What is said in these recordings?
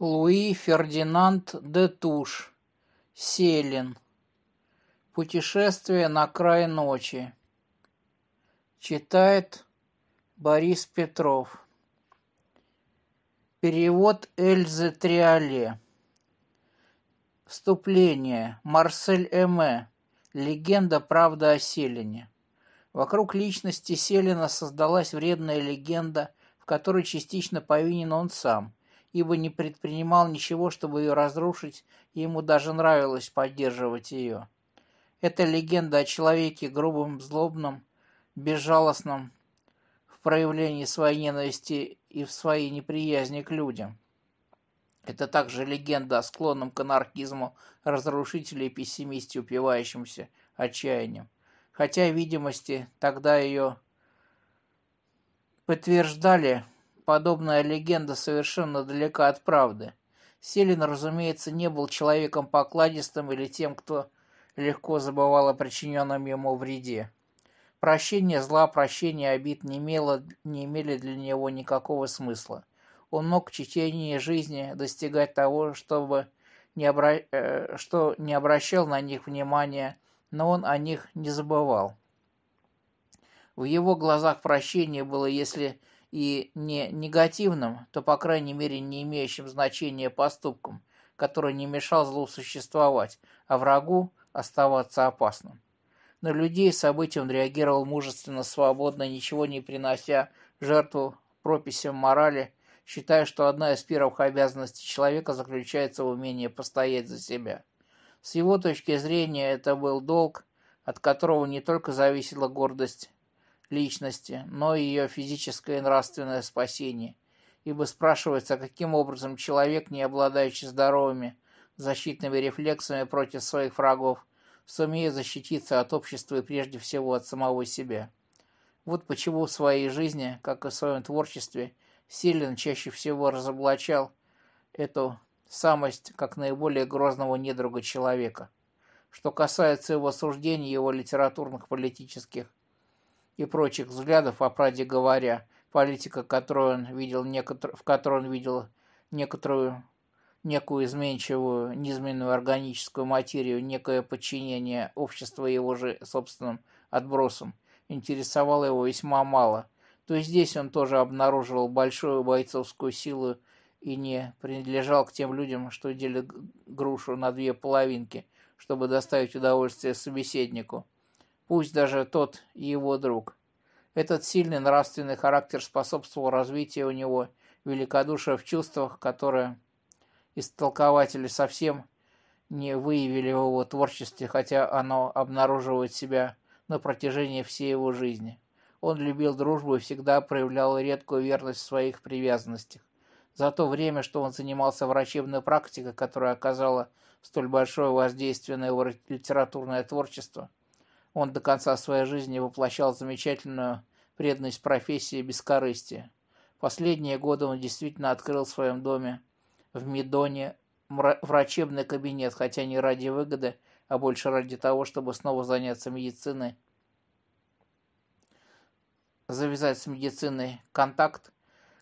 Луи Фердинанд де Туш. Селин. Путешествие на край ночи. Читает Борис Петров. Перевод Эльзы Триале. Вступление. Марсель Эме. Легенда «Правда о Селине». Вокруг личности Селина создалась вредная легенда, в которой частично повинен он сам – ибо не предпринимал ничего, чтобы ее разрушить, и ему даже нравилось поддерживать ее. Это легенда о человеке грубом, злобном, безжалостном в проявлении своей ненависти и в своей неприязни к людям. Это также легенда о склонном к анархизму разрушителе и пессимисте, упивающемся отчаянием. Хотя видимости тогда ее подтверждали подобная легенда совершенно далека от правды. Селин, разумеется, не был человеком покладистым или тем, кто легко забывал о причиненном ему вреде. Прощение зла, прощение обид не, имело, не имели для него никакого смысла. Он мог в течение жизни достигать того, чтобы не обра... Э, что не обращал на них внимания, но он о них не забывал. В его глазах прощение было, если и не негативным, то, по крайней мере, не имеющим значения поступком, который не мешал злу существовать, а врагу оставаться опасным. На людей событий он реагировал мужественно, свободно, ничего не принося жертву прописям морали, считая, что одна из первых обязанностей человека заключается в умении постоять за себя. С его точки зрения это был долг, от которого не только зависела гордость личности, но и ее физическое и нравственное спасение, ибо спрашивается, каким образом человек, не обладающий здоровыми защитными рефлексами против своих врагов, сумеет защититься от общества и прежде всего от самого себя. Вот почему в своей жизни, как и в своем творчестве, Силин чаще всего разоблачал эту самость как наиболее грозного недруга человека. Что касается его суждений, его литературных, политических – и прочих взглядов, о правде говоря, политика, которую он видел некотор... в которой он видел некоторую некую изменчивую, низменную органическую материю, некое подчинение общества его же собственным отбросам, интересовало его весьма мало, то здесь он тоже обнаруживал большую бойцовскую силу и не принадлежал к тем людям, что делят грушу на две половинки, чтобы доставить удовольствие собеседнику пусть даже тот и его друг. Этот сильный нравственный характер способствовал развитию у него великодушия в чувствах, которые истолкователи совсем не выявили в его творчестве, хотя оно обнаруживает себя на протяжении всей его жизни. Он любил дружбу и всегда проявлял редкую верность в своих привязанностях. За то время, что он занимался врачебной практикой, которая оказала столь большое воздействие на его литературное творчество – он до конца своей жизни воплощал замечательную преданность профессии и бескорыстие. Последние годы он действительно открыл в своем доме в Медоне врачебный кабинет, хотя не ради выгоды, а больше ради того, чтобы снова заняться медициной. Завязать с медициной контакт,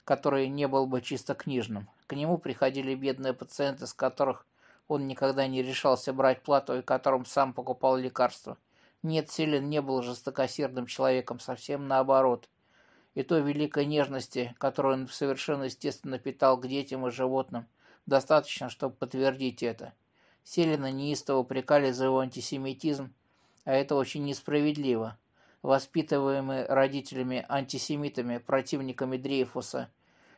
который не был бы чисто книжным. К нему приходили бедные пациенты, с которых он никогда не решался брать плату и которым сам покупал лекарства – нет, Селин не был жестокосердным человеком, совсем наоборот. И той великой нежности, которую он совершенно естественно питал к детям и животным, достаточно, чтобы подтвердить это. Селина неистово упрекали за его антисемитизм, а это очень несправедливо. Воспитываемый родителями-антисемитами, противниками Дрейфуса,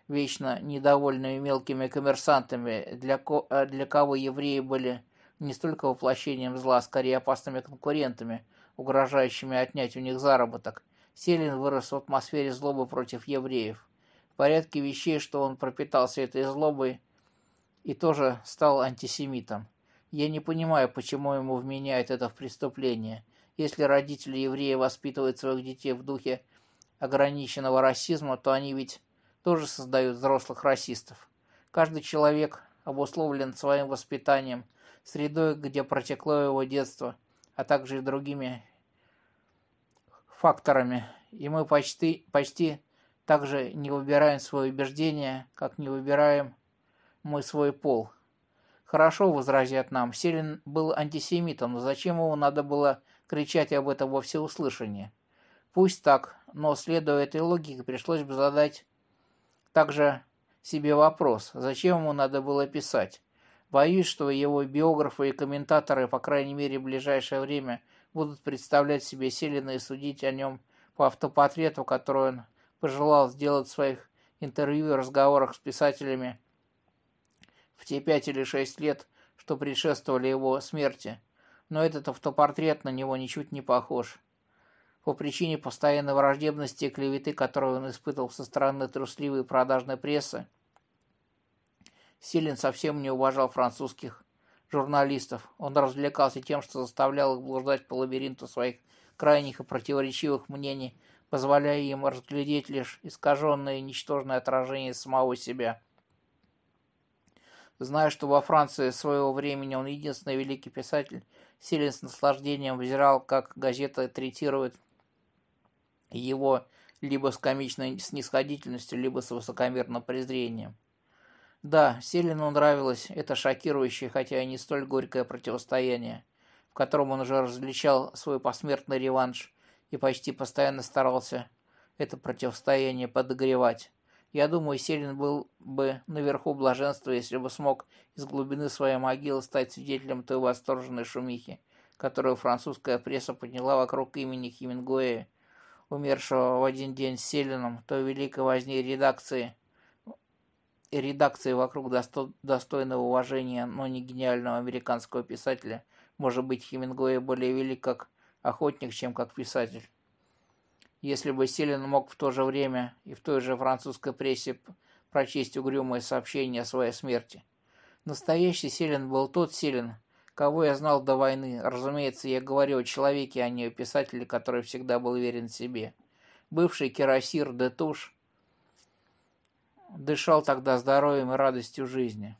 вечно недовольными мелкими коммерсантами, для, ко а для кого евреи были не столько воплощением зла, а скорее опасными конкурентами, угрожающими отнять у них заработок, Селин вырос в атмосфере злобы против евреев. В порядке вещей, что он пропитался этой злобой и тоже стал антисемитом. Я не понимаю, почему ему вменяют это в преступление. Если родители евреи воспитывают своих детей в духе ограниченного расизма, то они ведь тоже создают взрослых расистов. Каждый человек обусловлен своим воспитанием, средой, где протекло его детство, а также и другими факторами, и мы почти, почти так же не выбираем свои убеждения, как не выбираем мы свой пол. Хорошо, возразят нам, Селин был антисемитом, но зачем ему надо было кричать об этом во всеуслышание? Пусть так, но следуя этой логике, пришлось бы задать также себе вопрос, зачем ему надо было писать? Боюсь, что его биографы и комментаторы, по крайней мере, в ближайшее время будут представлять себе Селина и судить о нем по автопортрету, который он пожелал сделать в своих интервью и разговорах с писателями в те пять или шесть лет, что предшествовали его смерти. Но этот автопортрет на него ничуть не похож. По причине постоянной враждебности и клеветы, которую он испытывал со стороны трусливой и продажной прессы, Силин совсем не уважал французских журналистов. Он развлекался тем, что заставлял их блуждать по лабиринту своих крайних и противоречивых мнений, позволяя им разглядеть лишь искаженное и ничтожное отражение самого себя. Зная, что во Франции своего времени он единственный великий писатель, Силин с наслаждением взирал, как газета третирует его либо с комичной снисходительностью, либо с высокомерным презрением. Да, Селину нравилось это шокирующее, хотя и не столь горькое противостояние, в котором он уже различал свой посмертный реванш и почти постоянно старался это противостояние подогревать. Я думаю, Селин был бы наверху блаженства, если бы смог из глубины своей могилы стать свидетелем той восторженной шумихи, которую французская пресса подняла вокруг имени Хемингуэя, умершего в один день с Селином, той великой возни редакции, редакции вокруг досто достойного уважения, но не гениального американского писателя, может быть, Хемингуэй более велик как охотник, чем как писатель. Если бы Селин мог в то же время и в той же французской прессе прочесть угрюмое сообщение о своей смерти. Настоящий Селин был тот Селин, кого я знал до войны. Разумеется, я говорю о человеке, а не о писателе, который всегда был верен себе. Бывший кирасир Детуш дышал тогда здоровьем и радостью жизни.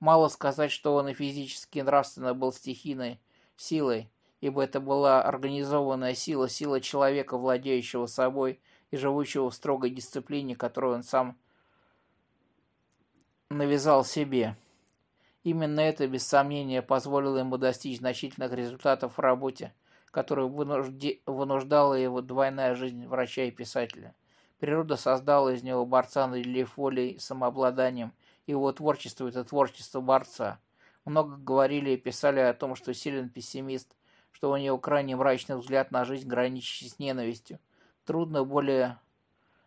Мало сказать, что он и физически, и нравственно был стихийной силой, ибо это была организованная сила, сила человека, владеющего собой и живущего в строгой дисциплине, которую он сам навязал себе. Именно это, без сомнения, позволило ему достичь значительных результатов в работе, которую вынуждала его двойная жизнь врача и писателя. Природа создала из него борца над Лефолей самообладанием. Его творчество – это творчество борца. Много говорили и писали о том, что силен пессимист, что у него крайне мрачный взгляд на жизнь, граничащий с ненавистью. Трудно более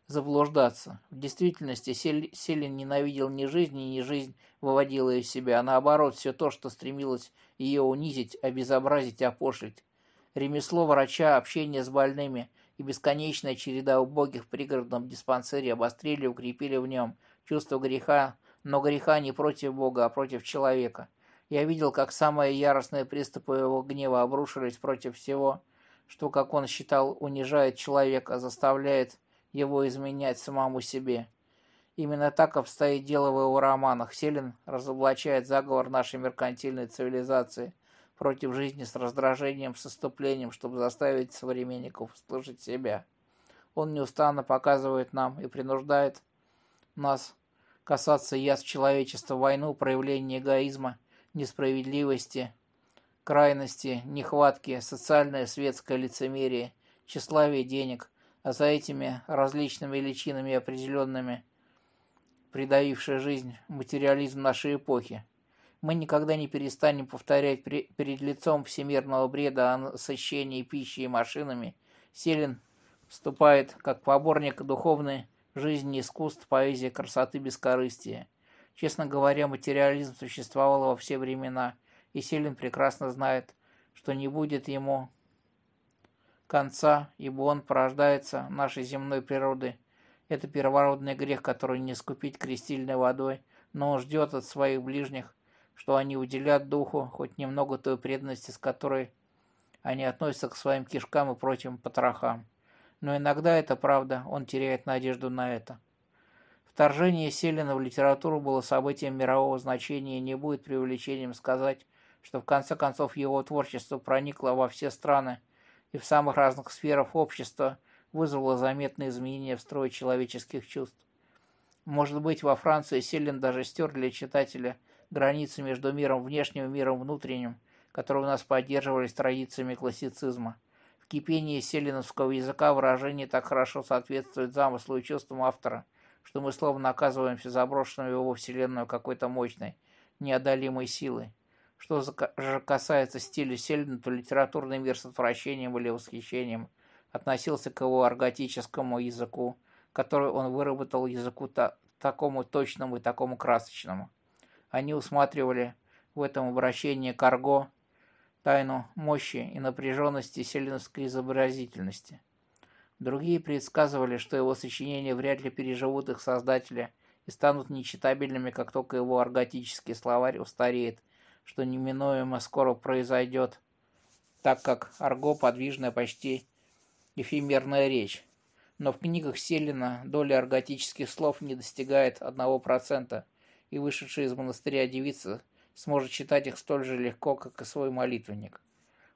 заблуждаться. В действительности Селин ненавидел ни жизнь, ни жизнь выводила из себя, а наоборот, все то, что стремилось ее унизить, обезобразить, опошлить. Ремесло врача, общение с больными – и бесконечная череда убогих в пригородном диспансере обострили и укрепили в нем чувство греха, но греха не против Бога, а против человека. Я видел, как самые яростные приступы его гнева обрушились против всего, что, как он считал, унижает человека, заставляет его изменять самому себе. Именно так обстоит дело в его романах. Селин разоблачает заговор нашей меркантильной цивилизации – против жизни с раздражением, с иступлением, чтобы заставить современников слышать себя. Он неустанно показывает нам и принуждает нас касаться язв человечества, войну, проявления эгоизма, несправедливости, крайности, нехватки, социальное светское лицемерие, тщеславие денег, а за этими различными величинами определенными, придавившая жизнь, материализм нашей эпохи – мы никогда не перестанем повторять перед лицом всемирного бреда о насыщении пищи и машинами. Селин вступает как поборник духовной жизни, искусств, поэзии, красоты, бескорыстия. Честно говоря, материализм существовал во все времена, и Селин прекрасно знает, что не будет ему конца, ибо он порождается нашей земной природой. Это первородный грех, который не скупить крестильной водой, но он ждет от своих ближних – что они уделят духу хоть немного той преданности, с которой они относятся к своим кишкам и прочим потрохам. Но иногда это правда, он теряет надежду на это. Вторжение Селина в литературу было событием мирового значения и не будет преувеличением сказать, что в конце концов его творчество проникло во все страны и в самых разных сферах общества вызвало заметные изменения в строе человеческих чувств. Может быть, во Франции Селин даже стер для читателя – границы между миром внешним и миром внутренним, которые у нас поддерживались традициями классицизма. В кипении селиновского языка выражение так хорошо соответствует замыслу и чувствам автора, что мы словно оказываемся заброшенными в его вселенную какой-то мощной, неодолимой силы. Что же касается стиля Селина, то литературный мир с отвращением или восхищением относился к его арготическому языку, который он выработал языку та такому точному и такому красочному. Они усматривали в этом обращении Карго тайну мощи и напряженности селеновской изобразительности. Другие предсказывали, что его сочинения вряд ли переживут их создателя и станут нечитабельными, как только его арготический словарь устареет, что неминуемо скоро произойдет, так как арго – подвижная почти эфемерная речь. Но в книгах Селина доля арготических слов не достигает 1%, и вышедшая из монастыря девица сможет читать их столь же легко, как и свой молитвенник.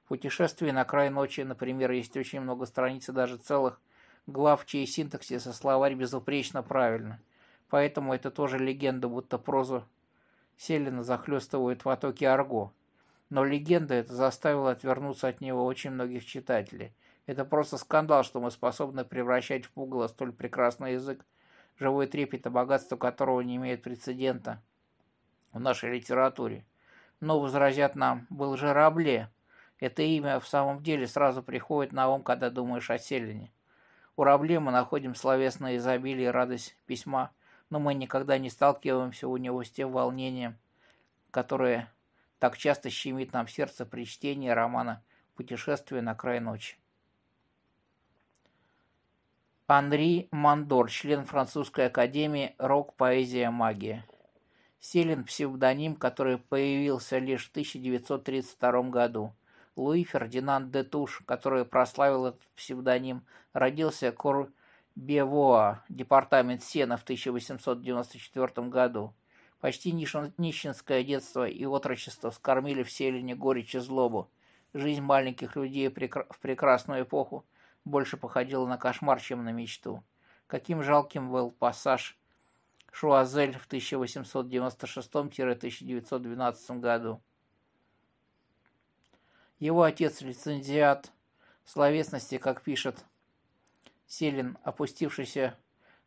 В путешествии на край ночи, например, есть очень много страниц и даже целых глав, чьи синтаксис и словарь безупречно правильны. Поэтому это тоже легенда, будто прозу Селина захлестывают в потоке арго. Но легенда это заставила отвернуться от него очень многих читателей. Это просто скандал, что мы способны превращать в пугало столь прекрасный язык, живой трепет а богатство которого не имеет прецедента в нашей литературе. Но возразят нам был же Рабле. Это имя в самом деле сразу приходит на ум, когда думаешь о Селине. У Рабле мы находим словесное изобилие и радость письма, но мы никогда не сталкиваемся у него с тем волнением, которое так часто щемит нам сердце при чтении романа «Путешествие на край ночи». Анри Мандор, член Французской академии «Рок, поэзия, магия». Селин – псевдоним, который появился лишь в 1932 году. Луи Фердинанд де Туш, который прославил этот псевдоним, родился Кор Бевоа, департамент Сена в 1894 году. Почти нищенское детство и отрочество скормили в Селине горечь и злобу. Жизнь маленьких людей в прекрасную эпоху – больше походила на кошмар, чем на мечту. Каким жалким был пассаж Шуазель в 1896-1912 году. Его отец лицензиат словесности, как пишет Селин, опустившийся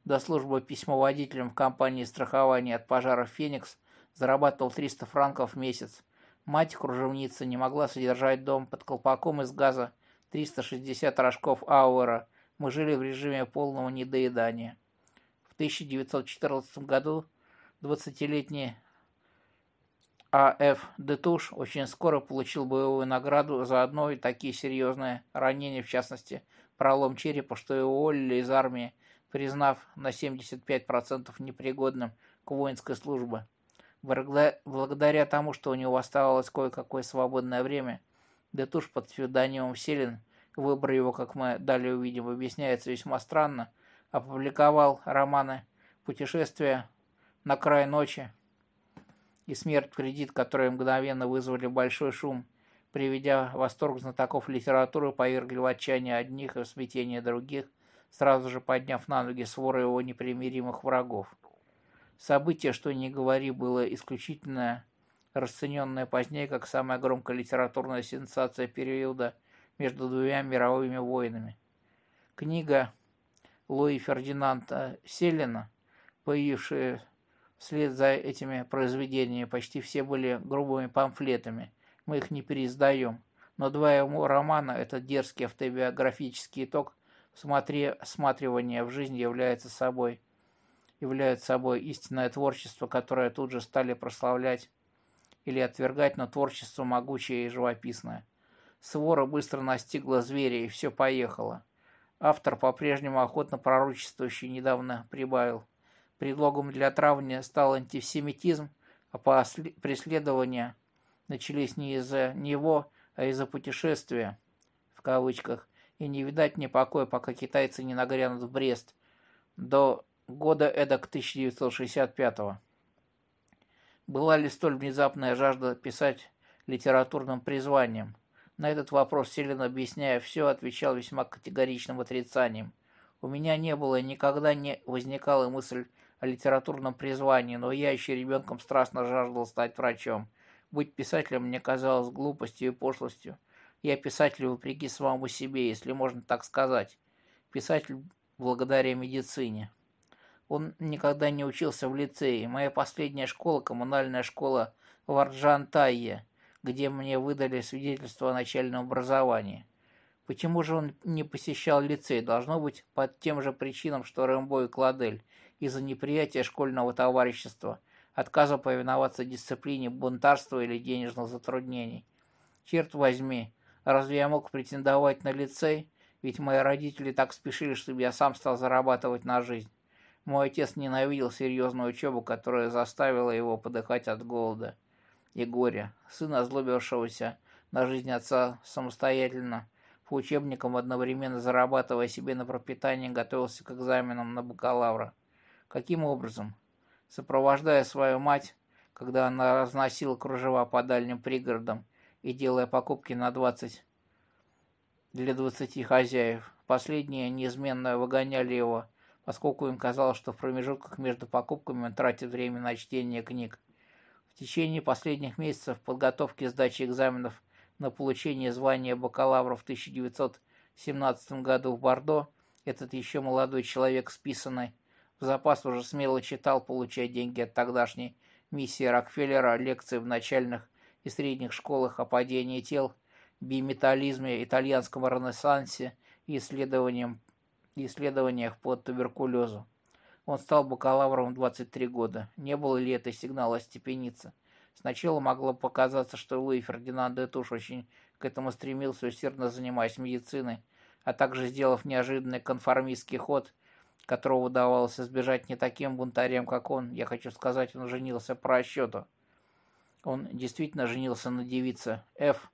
до службы письмоводителем в компании страхования от пожаров «Феникс», зарабатывал 300 франков в месяц. Мать, кружевница, не могла содержать дом под колпаком из газа 360 рожков ауэра, мы жили в режиме полного недоедания. В 1914 году 20-летний А.Ф. Детуш очень скоро получил боевую награду за одно и такие серьезные ранения, в частности, пролом черепа, что его уволили из армии, признав на 75% непригодным к воинской службе. Благодаря тому, что у него оставалось кое-какое свободное время – Детуш под псевдонимом Селин, выбор его, как мы далее увидим, объясняется весьма странно, опубликовал романы «Путешествие на край ночи» и «Смерть в кредит», которые мгновенно вызвали большой шум, приведя восторг знатоков литературы, повергли в отчаяние одних и в смятение других, сразу же подняв на ноги своры его непримиримых врагов. Событие, что ни говори, было исключительное расцененная позднее как самая громкая литературная сенсация периода между двумя мировыми войнами. Книга Луи Фердинанда Селина, появившая вслед за этими произведениями, почти все были грубыми памфлетами, мы их не переиздаем, но два его романа – этот дерзкий автобиографический итог смотри всматривания в жизнь является собой является собой истинное творчество, которое тут же стали прославлять или отвергать, но творчество могучее и живописное. Свора быстро настигла зверя, и все поехало. Автор, по-прежнему охотно пророчествующий, недавно прибавил. Предлогом для травни стал антисемитизм, а преследования начались не из-за него, а из-за путешествия, в кавычках, и не видать мне покоя, пока китайцы не нагрянут в Брест, до года эдак 1965 -го. Была ли столь внезапная жажда писать литературным призванием? На этот вопрос, Селин, объясняя все, отвечал весьма категоричным отрицанием. У меня не было и никогда не возникала мысль о литературном призвании, но я еще ребенком страстно жаждал стать врачом. Быть писателем мне казалось глупостью и пошлостью. Я писатель вопреки самому себе, если можно так сказать. Писатель благодаря медицине. Он никогда не учился в лицее. Моя последняя школа – коммунальная школа в Арджантайе, где мне выдали свидетельство о начальном образовании. Почему же он не посещал лицей? Должно быть, под тем же причинам, что Рэмбо и Кладель, из-за неприятия школьного товарищества, отказа повиноваться дисциплине, бунтарства или денежных затруднений. Черт возьми, разве я мог претендовать на лицей? Ведь мои родители так спешили, чтобы я сам стал зарабатывать на жизнь. Мой отец ненавидел серьезную учебу, которая заставила его подыхать от голода и горя. Сын озлобившегося на жизнь отца самостоятельно, по учебникам одновременно зарабатывая себе на пропитание, готовился к экзаменам на бакалавра. Каким образом? Сопровождая свою мать, когда она разносила кружева по дальним пригородам и делая покупки на 20 для 20 хозяев. Последние неизменно выгоняли его поскольку им казалось, что в промежутках между покупками он тратит время на чтение книг. В течение последних месяцев подготовки сдачи экзаменов на получение звания бакалавра в 1917 году в Бордо этот еще молодой человек, списанный, в запас уже смело читал, получая деньги от тогдашней миссии Рокфеллера, лекции в начальных и средних школах о падении тел, биметаллизме, итальянском ренессансе и исследованиям и исследованиях по туберкулезу. Он стал бакалавром в 23 года. Не было ли это сигнала остепениться? Сначала могло показаться, что Луи Фердинанд де очень к этому стремился, усердно занимаясь медициной, а также сделав неожиданный конформистский ход, которого удавалось избежать не таким бунтарем, как он. Я хочу сказать, он женился по расчету. Он действительно женился на девице Ф,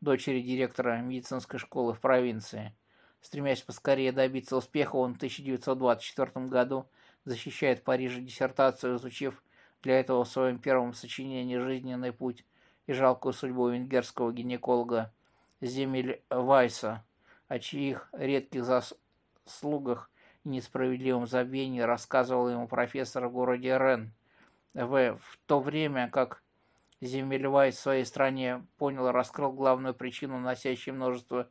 дочери директора медицинской школы в провинции. Стремясь поскорее добиться успеха, он в 1924 году защищает в Париже диссертацию, изучив для этого в своем первом сочинении «Жизненный путь» и жалкую судьбу венгерского гинеколога Земель Вайса, о чьих редких заслугах и несправедливом забвении рассказывал ему профессор в городе Рен. В, в то время как Земельвайс в своей стране понял и раскрыл главную причину, носящую множество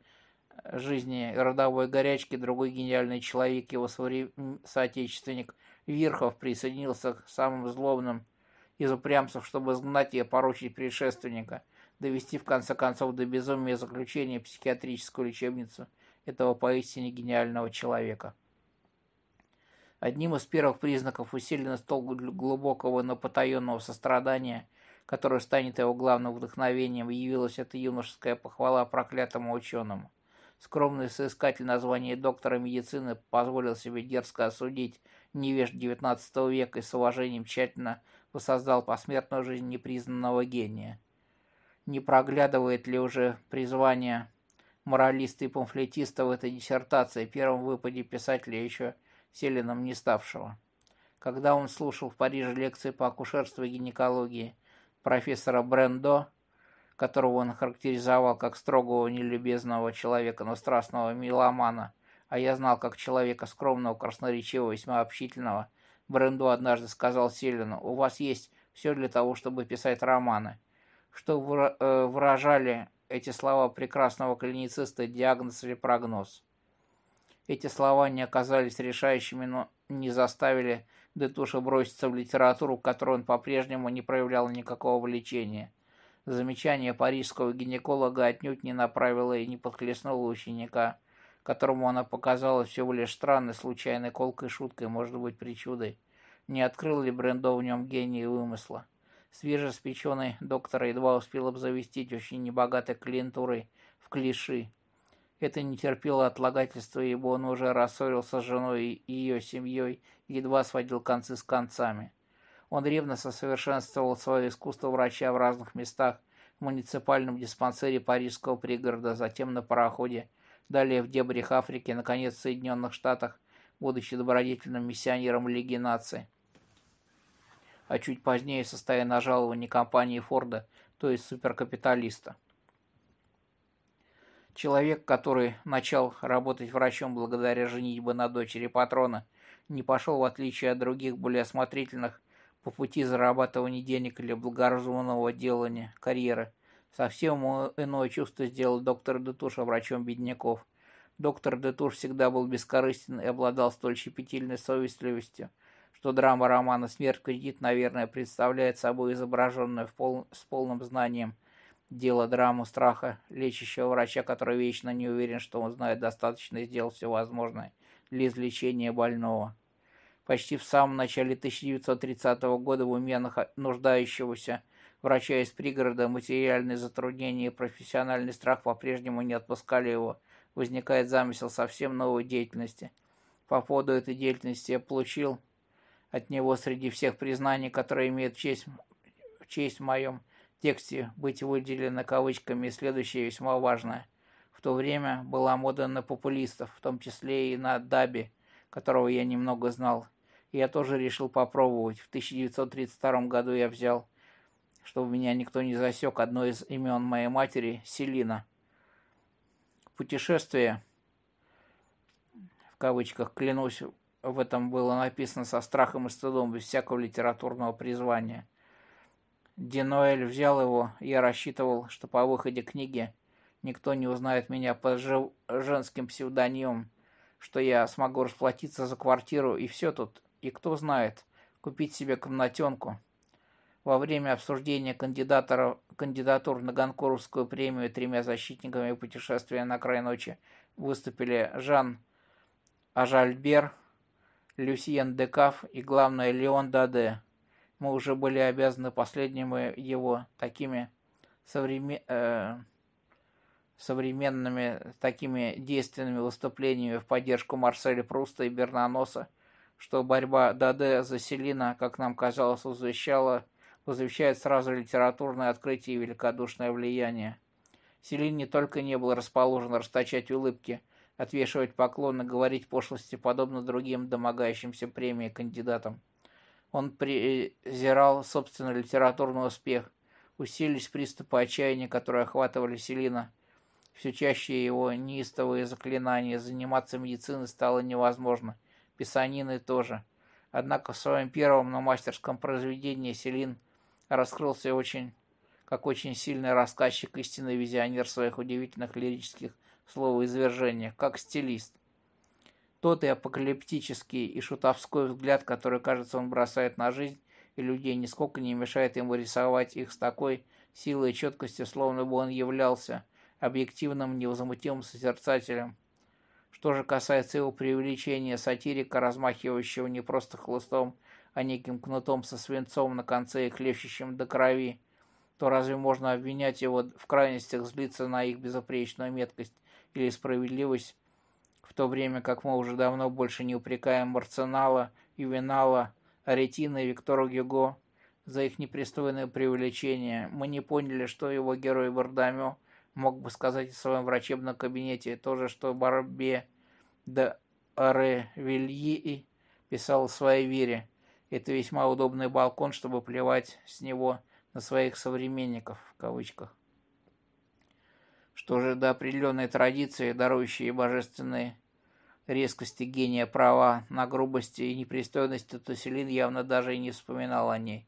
жизни родовой горячки другой гениальный человек, его соотечественник Верхов, присоединился к самым злобным из упрямцев, чтобы изгнать и поручить предшественника, довести в конце концов до безумия заключения психиатрическую лечебницу этого поистине гениального человека. Одним из первых признаков усиленности глубокого, но потаенного сострадания, которое станет его главным вдохновением, явилась эта юношеская похвала проклятому ученому. Скромный соискатель названия доктора медицины позволил себе дерзко осудить невежд XIX века и с уважением тщательно воссоздал посмертную жизнь непризнанного гения. Не проглядывает ли уже призвание моралиста и памфлетиста в этой диссертации, первом выпаде писателя еще селеном не ставшего? Когда он слушал в Париже лекции по акушерству и гинекологии профессора Брендо, которого он характеризовал как строгого нелюбезного человека, но страстного меломана, а я знал как человека скромного, красноречивого, весьма общительного, Бренду однажды сказал Селину, «У вас есть все для того, чтобы писать романы». Что э, выражали эти слова прекрасного клинициста диагноз или прогноз? Эти слова не оказались решающими, но не заставили Детуша броситься в литературу, к которой он по-прежнему не проявлял никакого влечения. Замечание парижского гинеколога отнюдь не направило и не подхлестнуло ученика, которому она показалась всего лишь странной, случайной колкой шуткой, может быть, причудой. Не открыл ли Брендо в нем гений вымысла? Свежеспеченный доктор едва успел обзавестить очень небогатой клиентурой в клиши. Это не терпело отлагательства, ибо он уже рассорился с женой и ее семьей, едва сводил концы с концами. Он ревностно совершенствовал свое искусство врача в разных местах, в муниципальном диспансере парижского пригорода, затем на пароходе, далее в дебрях Африки, наконец в Соединенных Штатах, будучи добродетельным миссионером Лиги нации. А чуть позднее состоя на жаловании компании Форда, то есть суперкапиталиста. Человек, который начал работать врачом благодаря женитьбе на дочери патрона, не пошел, в отличие от других более осмотрительных по пути зарабатывания денег или благоразумного делания карьеры. Совсем иное чувство сделал доктор Детуша врачом бедняков. Доктор Детуш всегда был бескорыстен и обладал столь щепетильной совестливостью, что драма романа «Смерть кредит», наверное, представляет собой изображенную в пол... с полным знанием дело драму страха лечащего врача, который вечно не уверен, что он знает достаточно и сделал все возможное для излечения больного почти в самом начале 1930 года в уме нуждающегося врача из пригорода материальные затруднения и профессиональный страх по-прежнему не отпускали его. Возникает замысел совсем новой деятельности. По поводу этой деятельности я получил от него среди всех признаний, которые имеют честь, честь в моем тексте быть выделены кавычками, следующее весьма важное. В то время была мода на популистов, в том числе и на Даби, которого я немного знал. И я тоже решил попробовать. В 1932 году я взял, чтобы меня никто не засек, одно из имен моей матери – Селина. Путешествие, в кавычках, клянусь, в этом было написано со страхом и стыдом, без всякого литературного призвания. Диноэль взял его, я рассчитывал, что по выходе книги никто не узнает меня под жив... женским псевдонимом что я смогу расплатиться за квартиру и все тут, и кто знает, купить себе комнатенку. Во время обсуждения кандидатора, кандидатур на Гонкуровскую премию тремя защитниками путешествия на край ночи выступили Жан Ажальбер, Люсьен Декаф и, главное, Леон Даде. Мы уже были обязаны последнему его такими современ... Э, современными такими действенными выступлениями в поддержку Марселя Пруста и Бернаноса, что борьба Даде за Селина, как нам казалось, возвещала, возвещает сразу литературное открытие и великодушное влияние. Селин не только не был расположен расточать улыбки, отвешивать поклоны, говорить пошлости, подобно другим домогающимся премии кандидатам. Он презирал собственный литературный успех, усилились приступы отчаяния, которые охватывали Селина – все чаще его неистовые заклинания, заниматься медициной стало невозможно, Писанины тоже. Однако в своем первом, но мастерском произведении Селин раскрылся очень, как очень сильный рассказчик, истинный визионер своих удивительных лирических словоизвержениях, как стилист. Тот и апокалиптический, и шутовской взгляд, который, кажется, он бросает на жизнь и людей, нисколько не мешает ему рисовать их с такой силой и четкостью, словно бы он являлся – объективным невозмутимым созерцателем. Что же касается его преувеличения сатирика, размахивающего не просто хлыстом, а неким кнутом со свинцом на конце и хлещущим до крови, то разве можно обвинять его в крайностях злиться на их безупречную меткость или справедливость, в то время как мы уже давно больше не упрекаем Марцинала, Ювенала, Аретина и Виктора Гюго за их непристойное преувеличение. Мы не поняли, что его герой Бардамё – мог бы сказать в своем врачебном кабинете то же, что Барбе де Аревильи писал в своей вере. Это весьма удобный балкон, чтобы плевать с него на своих современников, в кавычках. Что же до определенной традиции, дарующей божественные резкости гения права на грубости и непристойности, то Селин явно даже и не вспоминал о ней.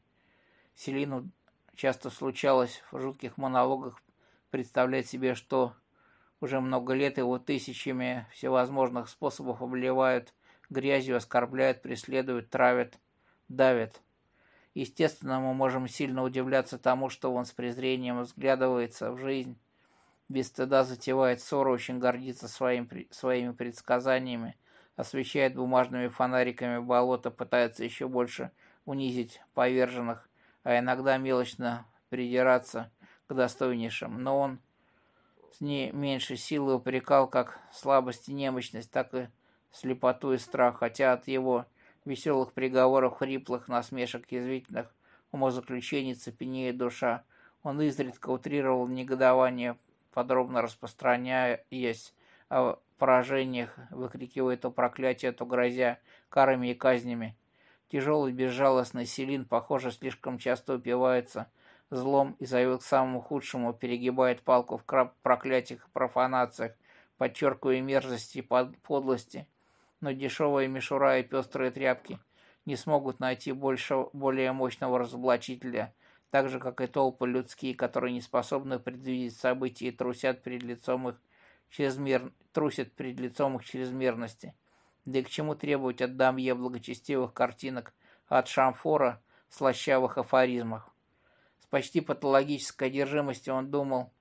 Селину часто случалось в жутких монологах представлять себе, что уже много лет его тысячами всевозможных способов обливают грязью, оскорбляют, преследуют, травят, давят. Естественно, мы можем сильно удивляться тому, что он с презрением взглядывается в жизнь, без стыда затевает ссору, очень гордится своим, своими предсказаниями, освещает бумажными фонариками болото, пытается еще больше унизить поверженных, а иногда мелочно придираться – к достойнейшим, но он с не меньшей силой упрекал как слабость и немощность, так и слепоту и страх, хотя от его веселых приговоров, хриплых насмешек, язвительных умозаключений цепенеет душа. Он изредка утрировал негодование, подробно распространяясь о поражениях, выкрикивая то проклятие, то грозя карами и казнями. Тяжелый безжалостный Селин, похоже, слишком часто упивается – злом и зовет к самому худшему, перегибает палку в проклятиях, профанациях, подчеркивая мерзости и подлости. Но дешевые мишура и пестрые тряпки не смогут найти больше, более мощного разоблачителя, так же, как и толпы людские, которые не способны предвидеть события и трусят перед лицом их чрезмер... трусят перед лицом их чрезмерности. Да и к чему требовать от дамье благочестивых картинок, от шамфора слащавых афоризмов? почти патологической одержимости он думал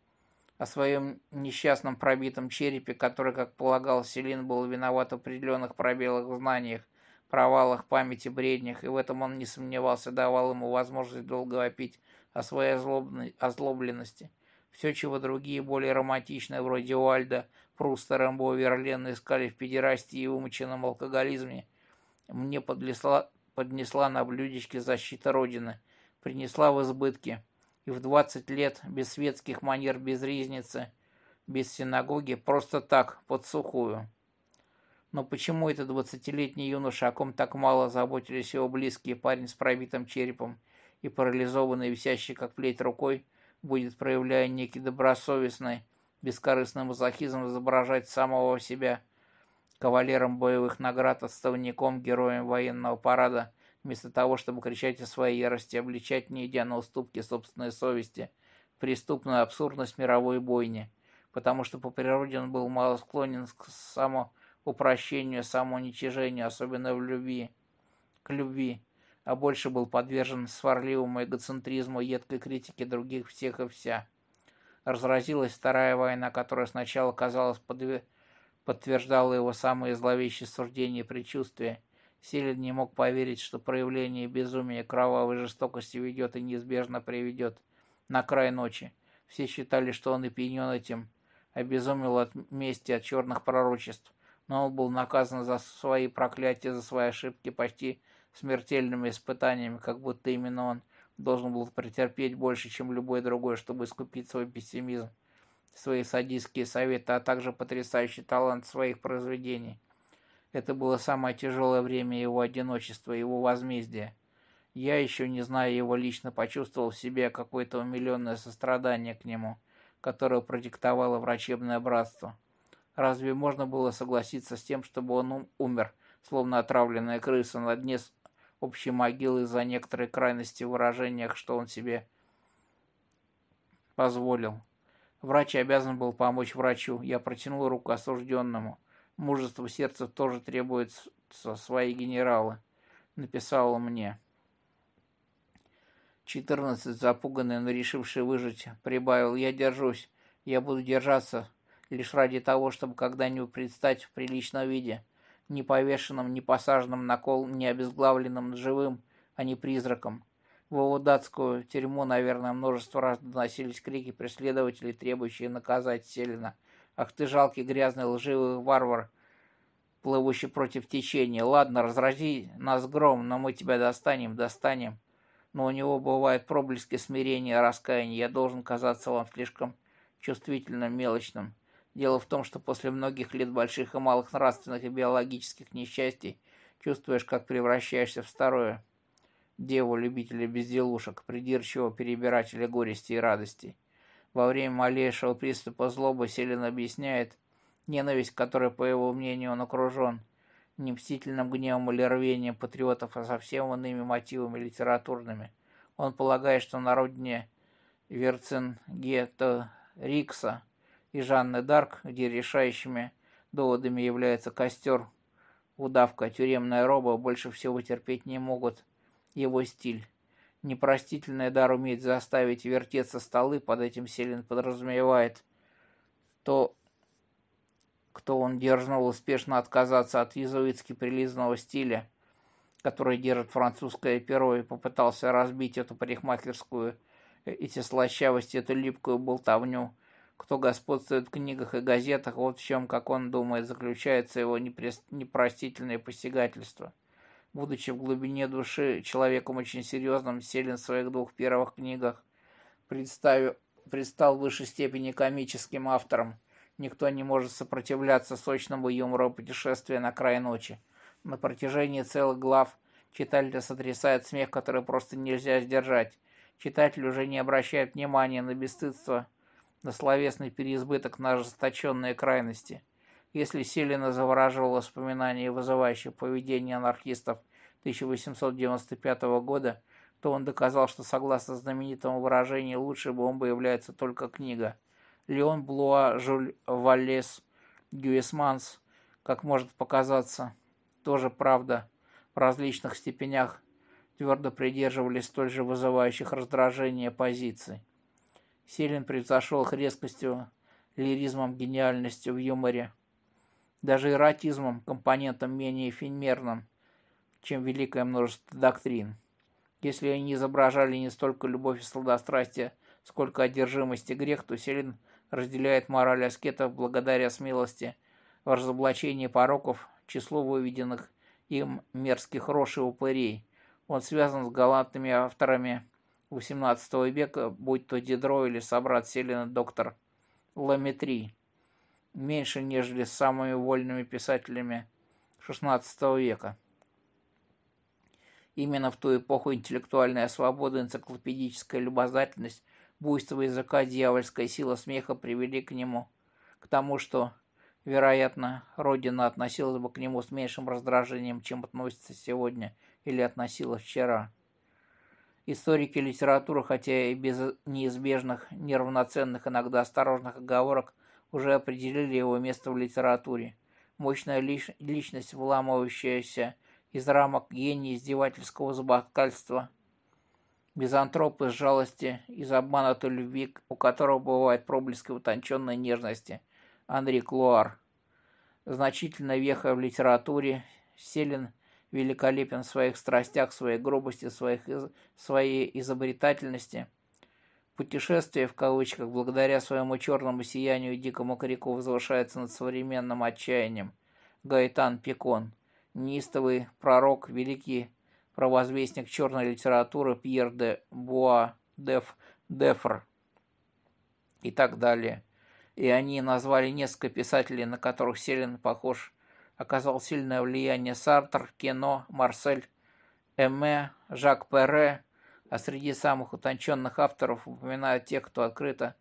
о своем несчастном пробитом черепе, который, как полагал Селин, был виноват в определенных пробелах в знаниях, провалах памяти, бреднях, и в этом он не сомневался, давал ему возможность долго вопить о своей озлобленности. Все, чего другие, более романтичные, вроде Уальда, Пруста, Рэмбо, Верлена искали в педерастии и умоченном алкоголизме, мне подлесла, поднесла на блюдечке защита Родины – принесла в избытке, и в двадцать лет без светских манер, без резницы без синагоги, просто так, под сухую. Но почему этот двадцатилетний юноша, о ком так мало заботились его близкие, парень с пробитым черепом и парализованный, висящий как плеть рукой, будет, проявляя некий добросовестный, бескорыстный мазохизм, изображать самого себя – кавалером боевых наград, отставником, героем военного парада, вместо того, чтобы кричать о своей ярости, обличать, не идя на уступки собственной совести, преступную абсурдность мировой бойни, потому что по природе он был мало склонен к самоупрощению, самоуничижению, особенно в любви, к любви, а больше был подвержен сварливому эгоцентризму, едкой критике других всех и вся. Разразилась Вторая война, которая сначала, казалось, подтверждала его самые зловещие суждения и предчувствия, Силен не мог поверить, что проявление безумия кровавой жестокости ведет и неизбежно приведет на край ночи. Все считали, что он и пьянен этим, обезумел от мести, от черных пророчеств, но он был наказан за свои проклятия, за свои ошибки почти смертельными испытаниями, как будто именно он должен был претерпеть больше, чем любой другой, чтобы искупить свой пессимизм, свои садистские советы, а также потрясающий талант своих произведений – это было самое тяжелое время его одиночества, его возмездия. Я, еще не зная его лично, почувствовал в себе какое-то умиленное сострадание к нему, которое продиктовало врачебное братство. Разве можно было согласиться с тем, чтобы он умер, словно отравленная крыса на дне общей могилы за некоторые крайности в выражениях, что он себе позволил? Врач обязан был помочь врачу. Я протянул руку осужденному. Мужество сердца тоже требуется свои генералы, написала мне. 14, запуганный, но решивший выжить, прибавил, я держусь, я буду держаться лишь ради того, чтобы когда-нибудь предстать в приличном виде, не повешенным, не посаженным на кол, не обезглавленным живым, а не призраком. В его датскую тюрьму, наверное, множество раз доносились крики преследователей, требующие наказать Селина – Ах ты жалкий, грязный, лживый варвар, плывущий против течения. Ладно, разрази нас гром, но мы тебя достанем, достанем. Но у него бывают проблески смирения, раскаяния. Я должен казаться вам слишком чувствительным, мелочным. Дело в том, что после многих лет больших и малых нравственных и биологических несчастий чувствуешь, как превращаешься в старую деву любителя безделушек, придирчивого перебирателя горести и радостей во время малейшего приступа злобы Селин объясняет ненависть, которой, по его мнению, он окружен, не мстительным гневом или рвением патриотов, а совсем иными мотивами литературными. Он полагает, что на родине Верцингета Рикса и Жанны Дарк, где решающими доводами является костер, удавка, тюремная роба, больше всего терпеть не могут его стиль. Непростительный дар уметь заставить вертеться столы, под этим Селин подразумевает то, кто он дерзнул успешно отказаться от езуитски прилизанного стиля, который держит французское перо и попытался разбить эту парикмахерскую, э, эти слащавости, эту липкую болтовню, кто господствует в книгах и газетах, вот в чем, как он думает, заключается его непростительное посягательство будучи в глубине души человеком очень серьезным, селен в своих двух первых книгах предстал в высшей степени комическим автором. Никто не может сопротивляться сочному юмору путешествия на край ночи. На протяжении целых глав читатель сотрясает смех, который просто нельзя сдержать. Читатель уже не обращает внимания на бесстыдство, на словесный переизбыток, на ожесточенные крайности – если Селина завораживало воспоминания и вызывающее поведение анархистов 1895 года, то он доказал, что согласно знаменитому выражению «лучшей бомбой является только книга». Леон Блуа, Жюль Валес, Гюисманс, как может показаться, тоже правда в различных степенях твердо придерживались столь же вызывающих раздражение позиций. Селин превзошел их резкостью, лиризмом, гениальностью в юморе – даже эротизмом, компонентом менее эфемерным, чем великое множество доктрин. Если они изображали не столько любовь и сладострастие, сколько одержимость и грех, то Селин разделяет мораль аскетов благодаря смелости в разоблачении пороков, числу выведенных им мерзких рож и упырей. Он связан с галантными авторами XVIII века, будь то Дидро или собрат Селина доктор Ламетри меньше, нежели с самыми вольными писателями XVI века. Именно в ту эпоху интеллектуальная свобода, энциклопедическая любознательность, буйство языка, дьявольская сила смеха привели к нему, к тому, что, вероятно, Родина относилась бы к нему с меньшим раздражением, чем относится сегодня или относилась вчера. Историки литературы, хотя и без неизбежных, неравноценных, иногда осторожных оговорок, уже определили его место в литературе. Мощная лич личность, выламывающаяся из рамок гений издевательского забакальства. Безантроп из жалости, из обмана обманутой любви, у которого бывает проблески утонченной нежности. анри Клуар. значительно веха в литературе. Селин великолепен в своих страстях, своей грубости, своих, своей изобретательности – Путешествие, в кавычках, благодаря своему черному сиянию и дикому крику возвышается над современным отчаянием. Гайтан Пикон, неистовый пророк, великий провозвестник черной литературы Пьер де Буа Деф, Дефр и так далее. И они назвали несколько писателей, на которых Селин похож, оказал сильное влияние Сартер, Кино, Марсель, Эме, Жак Перре, а среди самых утонченных авторов упоминают тех, кто открыто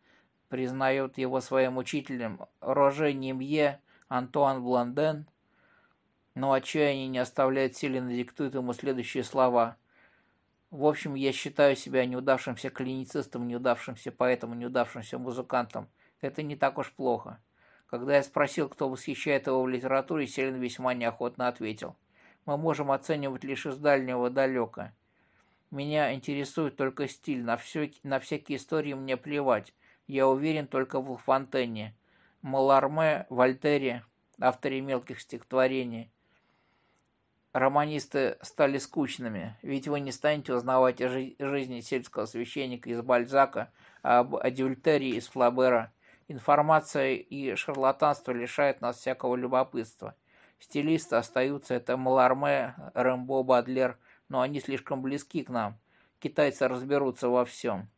признает его своим учителем Роже Немье, Антуан Бланден, но отчаяние не оставляет силы диктует ему следующие слова. В общем, я считаю себя неудавшимся клиницистом, неудавшимся поэтом, неудавшимся музыкантом. Это не так уж плохо. Когда я спросил, кто восхищает его в литературе, Селин весьма неохотно ответил. Мы можем оценивать лишь из дальнего далека. Меня интересует только стиль, на, все, на всякие истории мне плевать. Я уверен только в Фонтене, Маларме, Вольтере, авторе мелких стихотворений. Романисты стали скучными, ведь вы не станете узнавать о жи жизни сельского священника из Бальзака, а об адюльтерии из Флабера. Информация и шарлатанство лишают нас всякого любопытства. Стилисты остаются это Маларме, Рэмбо, Бадлер – но они слишком близки к нам. Китайцы разберутся во всем.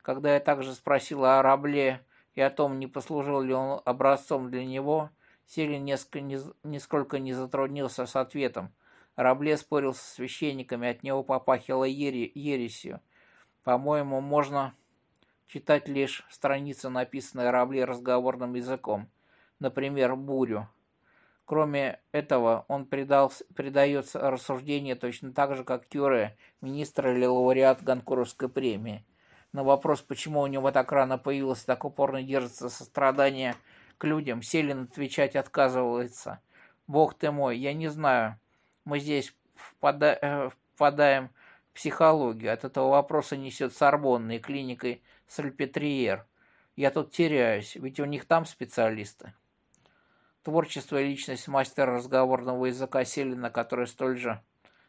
Когда я также спросил о рабле и о том, не послужил ли он образцом для него, Селин несколько, не, нисколько не затруднился с ответом. Рабле спорил со священниками, от него попахило ересью. По-моему, можно читать лишь страницы, написанные Рабле разговорным языком, например, «Бурю». Кроме этого, он предал, предает рассуждение точно так же, как Кюре, министр или лауреат Гонкуровской премии. На вопрос, почему у него так рано появилось так упорно держится сострадание к людям, Селин отвечать отказывается. «Бог ты мой, я не знаю. Мы здесь впада... Э, впадаем в психологию. От этого вопроса несет Сорбонной клиникой Сальпетриер. Я тут теряюсь, ведь у них там специалисты». Творчество и личность мастера разговорного языка Селина, который столь же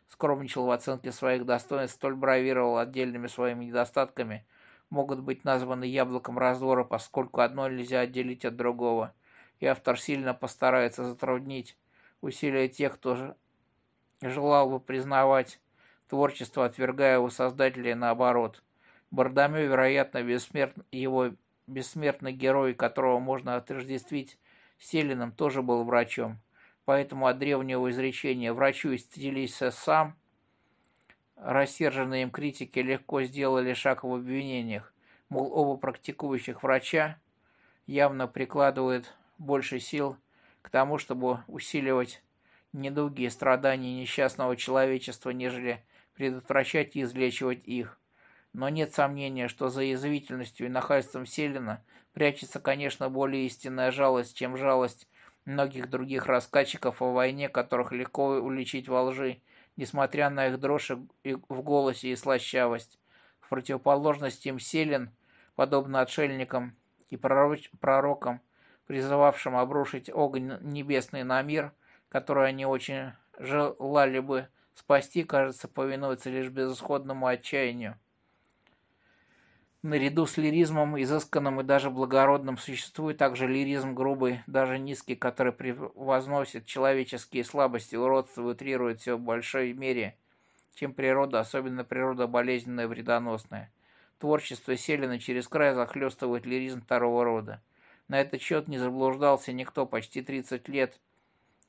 скромничал в оценке своих достоинств, столь бравировал отдельными своими недостатками, могут быть названы яблоком раздора, поскольку одно нельзя отделить от другого, и автор сильно постарается затруднить усилия тех, кто желал бы признавать творчество, отвергая его создателей наоборот. Бардамю, вероятно, бессмерт... его бессмертный герой, которого можно отождествить Селиным тоже был врачом, поэтому от древнего изречения «врачу исцелился сам» рассерженные им критики легко сделали шаг в обвинениях, мол, оба практикующих врача явно прикладывают больше сил к тому, чтобы усиливать недуги и страдания несчастного человечества, нежели предотвращать и излечивать их но нет сомнения, что за язвительностью и нахальством Селина прячется, конечно, более истинная жалость, чем жалость многих других рассказчиков о войне, которых легко уличить во лжи, несмотря на их дрожь и в голосе и слащавость. В противоположность им Селин, подобно отшельникам и пророкам, призывавшим обрушить огонь небесный на мир, который они очень желали бы спасти, кажется, повинуется лишь безысходному отчаянию. Наряду с лиризмом, изысканным и даже благородным, существует также лиризм грубый, даже низкий, который превозносит человеческие слабости, уродство и утрирует все в большой мере, чем природа, особенно природа болезненная вредоносная. Творчество Селина через край захлестывает лиризм второго рода. На этот счет не заблуждался никто почти 30 лет,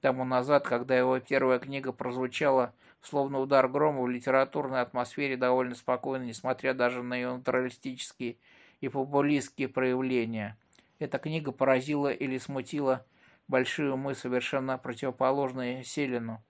тому назад, когда его первая книга прозвучала, словно удар грома в литературной атмосфере довольно спокойно, несмотря даже на ее натуралистические и популистские проявления. Эта книга поразила или смутила большие мы совершенно противоположные Селину.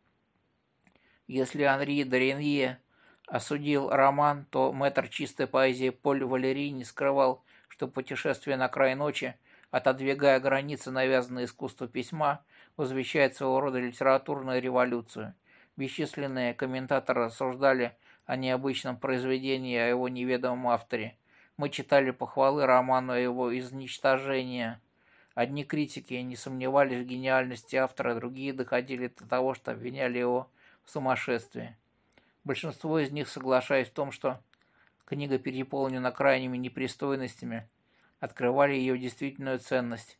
Если Анри Доренье осудил роман, то мэтр чистой поэзии Поль Валерий не скрывал, что путешествие на край ночи, отодвигая границы навязанные искусству письма, возвещает своего рода литературную революцию. Бесчисленные комментаторы рассуждали о необычном произведении, о его неведомом авторе. Мы читали похвалы роману о его изничтожении. Одни критики не сомневались в гениальности автора, другие доходили до того, что обвиняли его в сумасшествии. Большинство из них соглашаясь в том, что книга переполнена крайними непристойностями, открывали ее действительную ценность.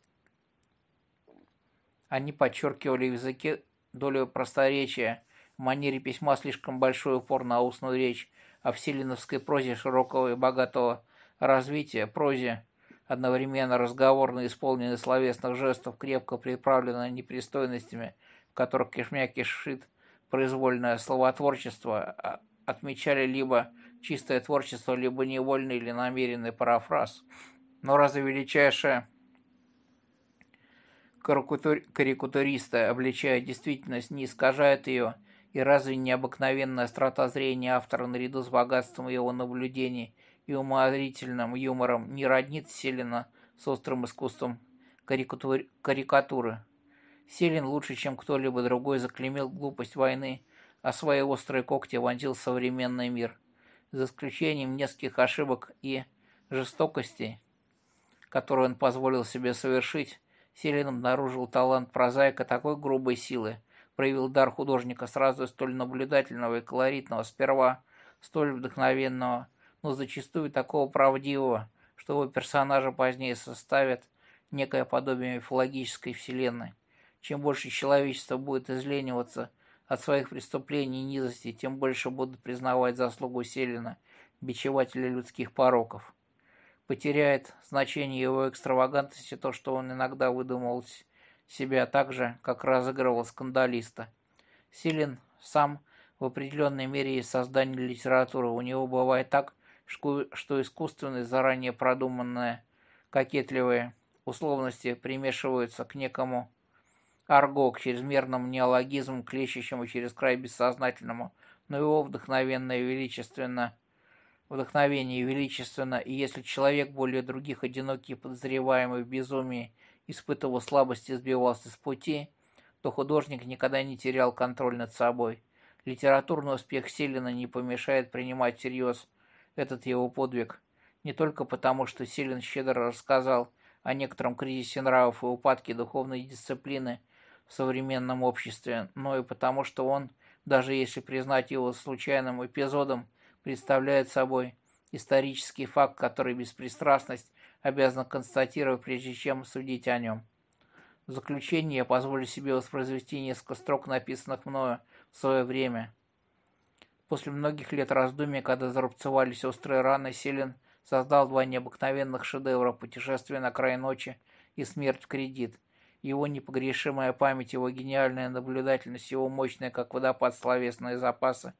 Они подчеркивали в языке долю просторечия, в манере письма слишком большой упор на устную речь, а в селиновской прозе широкого и богатого развития, прозе, одновременно разговорно исполненной словесных жестов, крепко приправленной непристойностями, в которых кишмя кишит произвольное словотворчество, а, отмечали либо чистое творчество, либо невольный или намеренный парафраз. Но разве величайшее карикатуриста, обличая действительность, не искажает ее, и разве не обыкновенная острота зрения автора наряду с богатством его наблюдений и уморительным юмором не роднит Селина с острым искусством карикатур... карикатуры? Селин лучше, чем кто-либо другой, заклемил глупость войны, а свои острые когти вонзил современный мир, за исключением нескольких ошибок и жестокостей, которые он позволил себе совершить, Селин обнаружил талант прозаика такой грубой силы, проявил дар художника сразу столь наблюдательного и колоритного сперва, столь вдохновенного, но зачастую такого правдивого, что его персонажа позднее составят некое подобие мифологической вселенной. Чем больше человечество будет излениваться от своих преступлений и низости, тем больше будут признавать заслугу Селина, бичевателя людских пороков потеряет значение его экстравагантности то, что он иногда выдумывал себя так же, как разыгрывал скандалиста. Силен сам в определенной мере и создание литературы. У него бывает так, что искусственные, заранее продуманные, кокетливые условности примешиваются к некому арго, к чрезмерному неологизму, клещущему через край бессознательному, но его вдохновенно и величественно – Вдохновение величественно, и если человек более других одинокий подозреваемый в безумии испытывал слабость и сбивался с пути, то художник никогда не терял контроль над собой. Литературный успех Селина не помешает принимать всерьез этот его подвиг, не только потому, что Селин щедро рассказал о некотором кризисе нравов и упадке духовной дисциплины в современном обществе, но и потому, что он, даже если признать его случайным эпизодом, представляет собой исторический факт, который беспристрастность обязана констатировать, прежде чем судить о нем. В заключение я позволю себе воспроизвести несколько строк, написанных мною в свое время. После многих лет раздумий, когда зарубцевались острые раны, Селин создал два необыкновенных шедевра «Путешествие на край ночи» и «Смерть в кредит». Его непогрешимая память, его гениальная наблюдательность, его мощная, как водопад, словесные запасы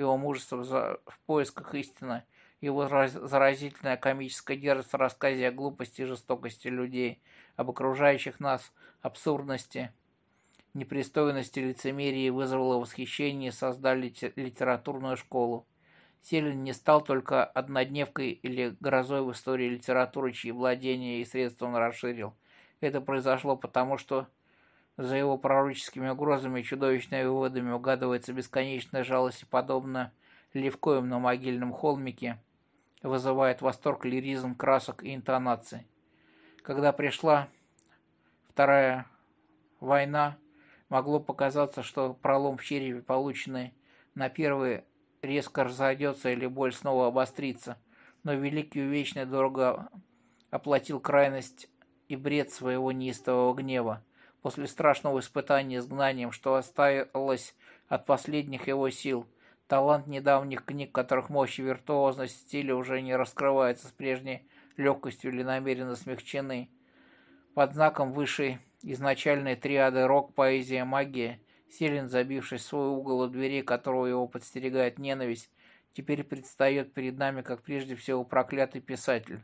его мужество в поисках истины, его заразительная комическая дерзость в рассказе о глупости и жестокости людей, об окружающих нас абсурдности, непристойности, лицемерии вызвало восхищение и создали литературную школу. Селин не стал только однодневкой или грозой в истории литературы, чьи владения и средства он расширил. Это произошло потому, что за его пророческими угрозами и чудовищными выводами угадывается бесконечная жалость и подобно левкоем на могильном холмике вызывает восторг лиризм красок и интонаций. Когда пришла Вторая война, могло показаться, что пролом в черепе, полученный на первый, резко разойдется или боль снова обострится, но великий увечный дорого оплатил крайность и бред своего неистового гнева после страшного испытания изгнанием, что осталось от последних его сил. Талант недавних книг, которых мощь и виртуозность стиля уже не раскрываются с прежней легкостью или намеренно смягчены. Под знаком высшей изначальной триады рок, поэзия, магия, Селин, забившись в свой угол у двери, которого его подстерегает ненависть, теперь предстает перед нами, как прежде всего, проклятый писатель.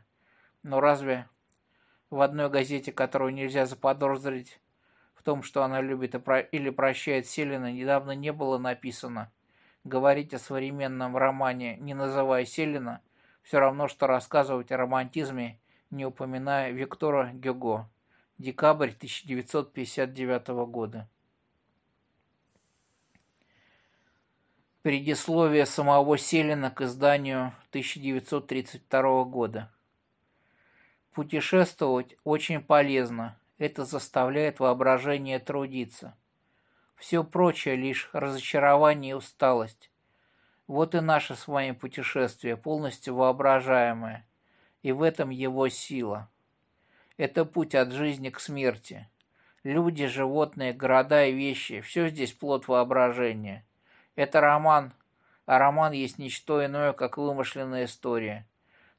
Но разве в одной газете, которую нельзя заподозрить том, что она любит или прощает Селина, недавно не было написано. Говорить о современном романе, не называя Селина, все равно, что рассказывать о романтизме, не упоминая Виктора Гюго. Декабрь 1959 года. Предисловие самого Селина к изданию 1932 года. Путешествовать очень полезно, это заставляет воображение трудиться. Все прочее лишь разочарование и усталость. Вот и наше с вами путешествие, полностью воображаемое. И в этом его сила. Это путь от жизни к смерти. Люди, животные, города и вещи – все здесь плод воображения. Это роман, а роман есть ничто иное, как вымышленная история.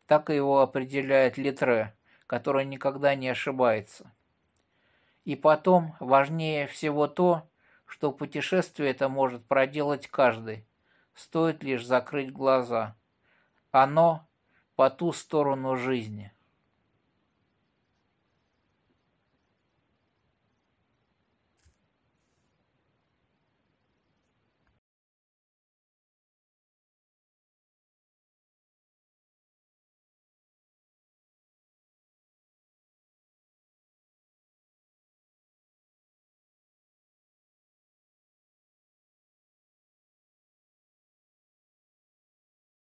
Так его определяет Литре, который никогда не ошибается. И потом, важнее всего то, что путешествие это может проделать каждый, стоит лишь закрыть глаза. Оно по ту сторону жизни.